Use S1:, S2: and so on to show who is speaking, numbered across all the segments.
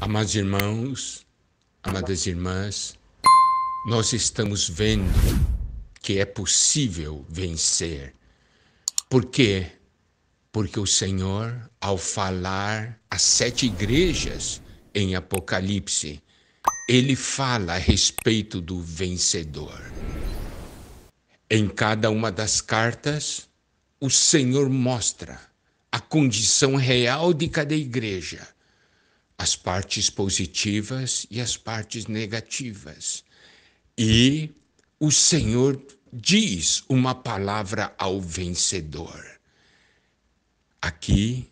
S1: Amados irmãos, amadas irmãs, nós estamos vendo que é possível vencer. Por quê? Porque o Senhor, ao falar às sete igrejas em Apocalipse, ele fala a respeito do vencedor. Em cada uma das cartas, o Senhor mostra a condição real de cada igreja as partes positivas e as partes negativas. E o Senhor diz uma palavra ao vencedor. Aqui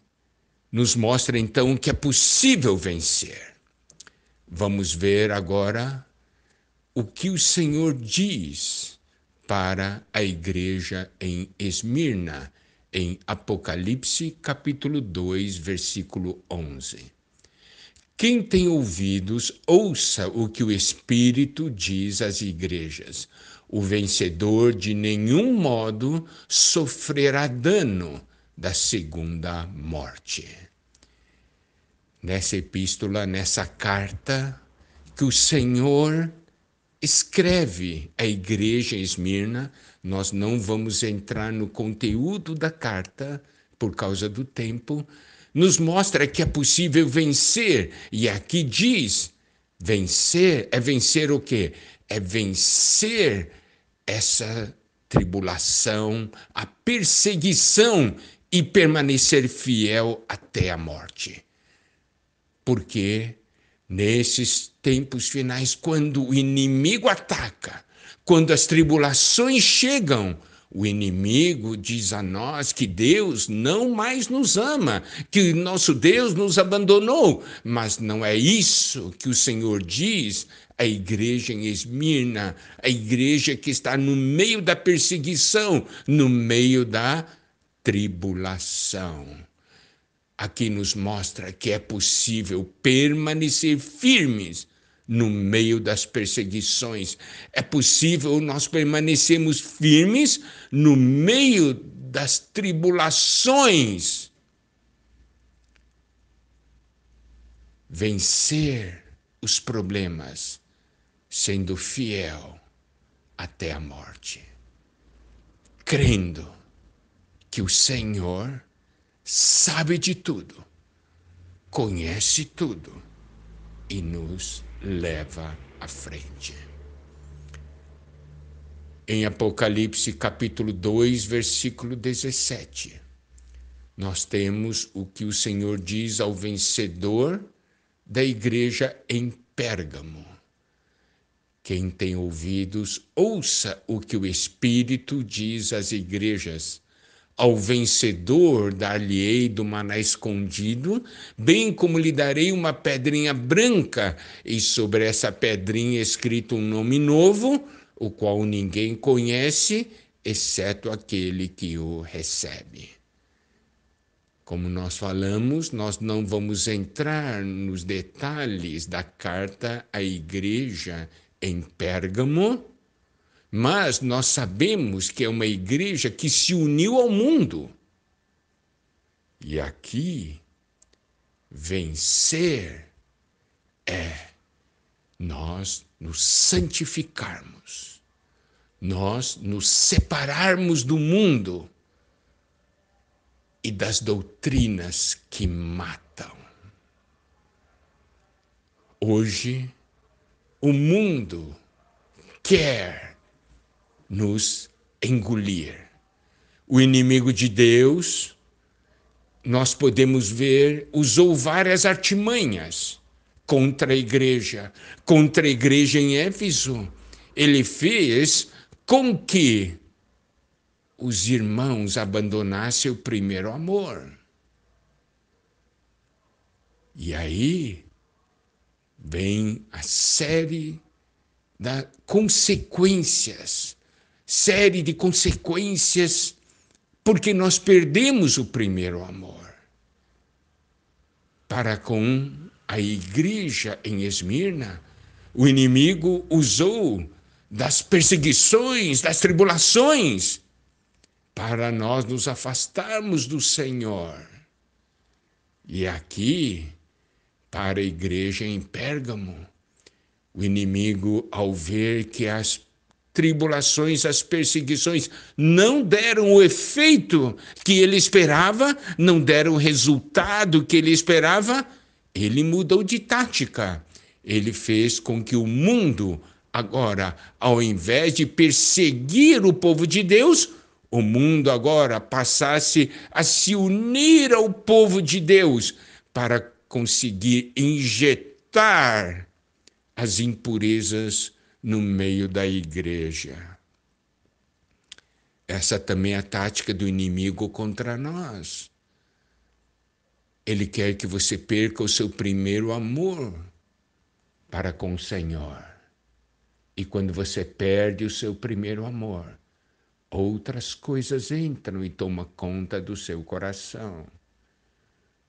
S1: nos mostra então que é possível vencer. Vamos ver agora o que o Senhor diz para a igreja em Esmirna, em Apocalipse capítulo 2, versículo 11. Quem tem ouvidos, ouça o que o Espírito diz às igrejas. O vencedor de nenhum modo sofrerá dano da segunda morte. Nessa epístola, nessa carta que o Senhor escreve à igreja em Esmirna, nós não vamos entrar no conteúdo da carta por causa do tempo, nos mostra que é possível vencer. E aqui diz: vencer é vencer o quê? É vencer essa tribulação, a perseguição e permanecer fiel até a morte. Porque nesses tempos finais, quando o inimigo ataca, quando as tribulações chegam, o inimigo diz a nós que Deus não mais nos ama, que nosso Deus nos abandonou, mas não é isso que o Senhor diz à igreja em Esmirna, a igreja que está no meio da perseguição, no meio da tribulação. Aqui nos mostra que é possível permanecer firmes no meio das perseguições. É possível nós permanecermos firmes no meio das tribulações. Vencer os problemas sendo fiel até a morte, crendo que o Senhor sabe de tudo, conhece tudo e nos leva à frente. Em Apocalipse capítulo 2, versículo 17, nós temos o que o Senhor diz ao vencedor da igreja em Pérgamo. Quem tem ouvidos, ouça o que o Espírito diz às igrejas. Ao vencedor dar-lhe-ei do maná escondido, bem como lhe darei uma pedrinha branca, e sobre essa pedrinha escrito um nome novo, o qual ninguém conhece, exceto aquele que o recebe. Como nós falamos, nós não vamos entrar nos detalhes da carta à igreja em Pérgamo, mas nós sabemos que é uma igreja que se uniu ao mundo. E aqui, vencer é nós nos santificarmos, nós nos separarmos do mundo e das doutrinas que matam. Hoje, o mundo quer nos engolir. O inimigo de Deus, nós podemos ver, usou várias artimanhas contra a igreja, contra a igreja em Éfeso. Ele fez com que os irmãos abandonassem o primeiro amor. E aí vem a série das consequências série de consequências, porque nós perdemos o primeiro amor para com a igreja em Esmirna, o inimigo usou das perseguições, das tribulações, para nós nos afastarmos do Senhor. E aqui, para a igreja em Pérgamo, o inimigo, ao ver que as tribulações, as perseguições não deram o efeito que ele esperava, não deram o resultado que ele esperava, ele mudou de tática. Ele fez com que o mundo, agora, ao invés de perseguir o povo de Deus, o mundo agora passasse a se unir ao povo de Deus para conseguir injetar as impurezas no meio da igreja. Essa também é a tática do inimigo contra nós. Ele quer que você perca o seu primeiro amor para com o Senhor. E quando você perde o seu primeiro amor, outras coisas entram e tomam conta do seu coração.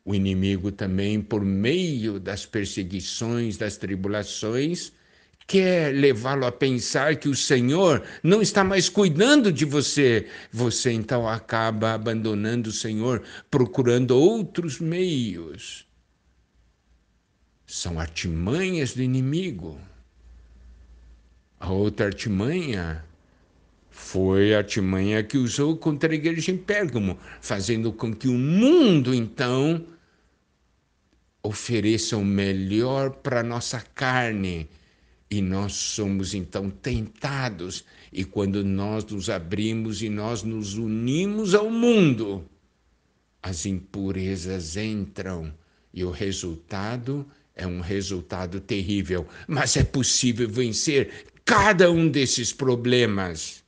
S1: O inimigo também, por meio das perseguições, das tribulações, quer levá-lo a pensar que o Senhor não está mais cuidando de você. Você então acaba abandonando o Senhor, procurando outros meios. São artimanhas do inimigo. A outra artimanha foi a artimanha que usou contra a igreja em Pérgamo, fazendo com que o mundo, então, ofereça o melhor para a nossa carne, e nós somos então tentados, e quando nós nos abrimos e nós nos unimos ao mundo, as impurezas entram e o resultado é um resultado terrível. Mas é possível vencer cada um desses problemas.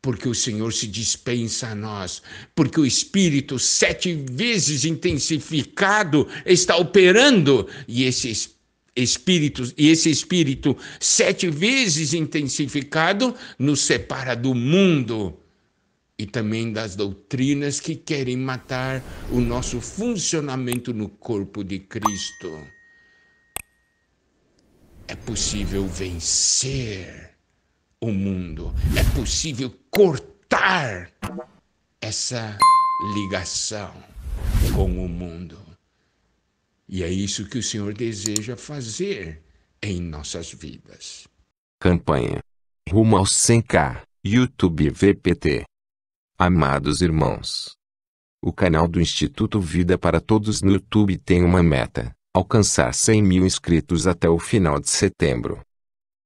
S1: Porque o Senhor se dispensa a nós, porque o Espírito, sete vezes intensificado, está operando, e esse Espírito espíritos, e esse espírito, sete vezes intensificado, nos separa do mundo e também das doutrinas que querem matar o nosso funcionamento no corpo de Cristo. É possível vencer o mundo, é possível cortar essa ligação com o mundo. E é isso que o Senhor deseja fazer em nossas vidas.
S2: Campanha Rumo aos 100k, YouTube VPT. Amados irmãos, o canal do Instituto Vida para Todos no YouTube tem uma meta: alcançar 100 mil inscritos até o final de setembro.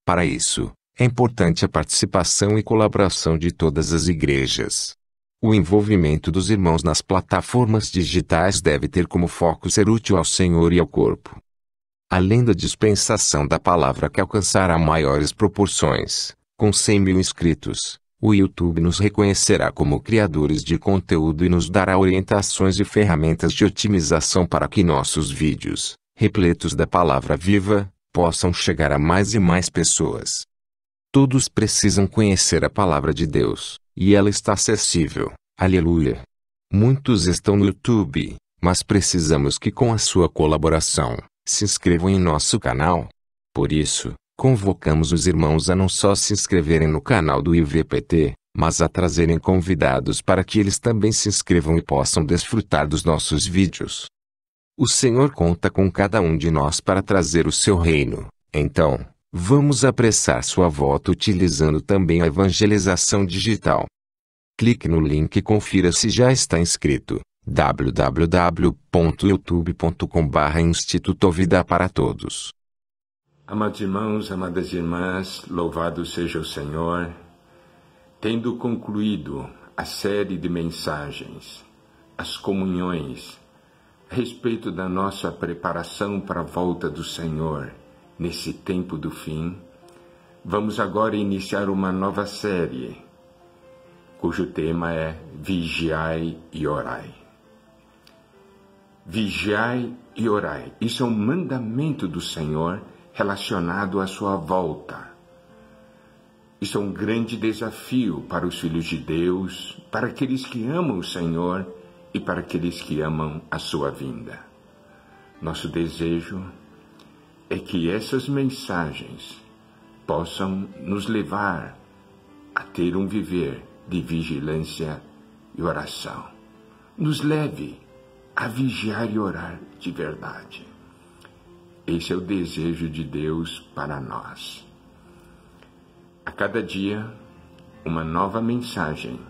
S2: Para isso, é importante a participação e colaboração de todas as igrejas. O envolvimento dos irmãos nas plataformas digitais deve ter como foco ser útil ao Senhor e ao corpo. Além da dispensação da palavra que alcançará maiores proporções, com 100 mil inscritos, o YouTube nos reconhecerá como criadores de conteúdo e nos dará orientações e ferramentas de otimização para que nossos vídeos, repletos da palavra viva, possam chegar a mais e mais pessoas. Todos precisam conhecer a palavra de Deus e ela está acessível. Aleluia. Muitos estão no YouTube, mas precisamos que com a sua colaboração, se inscrevam em nosso canal. Por isso, convocamos os irmãos a não só se inscreverem no canal do IVPT, mas a trazerem convidados para que eles também se inscrevam e possam desfrutar dos nossos vídeos. O Senhor conta com cada um de nós para trazer o seu reino. Então, Vamos apressar sua volta utilizando também a evangelização digital. Clique no link e confira se já está inscrito www.youtube.com.br Instituto Vida para Todos. Amados
S1: irmãos, amadas irmãs, louvado seja o Senhor. Tendo concluído a série de mensagens, as comunhões, a respeito da nossa preparação para a volta do Senhor nesse tempo do fim, vamos agora iniciar uma nova série, cujo tema é Vigiai e Orai. Vigiai e orai. Isso é um mandamento do Senhor relacionado à sua volta. Isso é um grande desafio para os filhos de Deus, para aqueles que amam o Senhor e para aqueles que amam a sua vinda. Nosso desejo é que essas mensagens possam nos levar a ter um viver de vigilância e oração. Nos leve a vigiar e orar de verdade. Esse é o desejo de Deus para nós. A cada dia, uma nova mensagem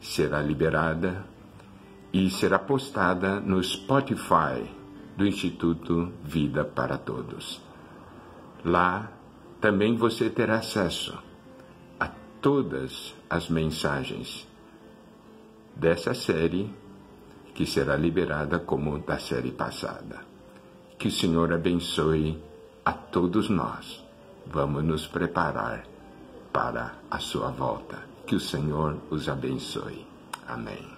S1: será liberada e será postada no Spotify do Instituto Vida para Todos. Lá também você terá acesso a todas as mensagens dessa série que será liberada como da série passada. Que o Senhor abençoe a todos nós. Vamos nos preparar para a sua volta. Que o Senhor os abençoe. Amém.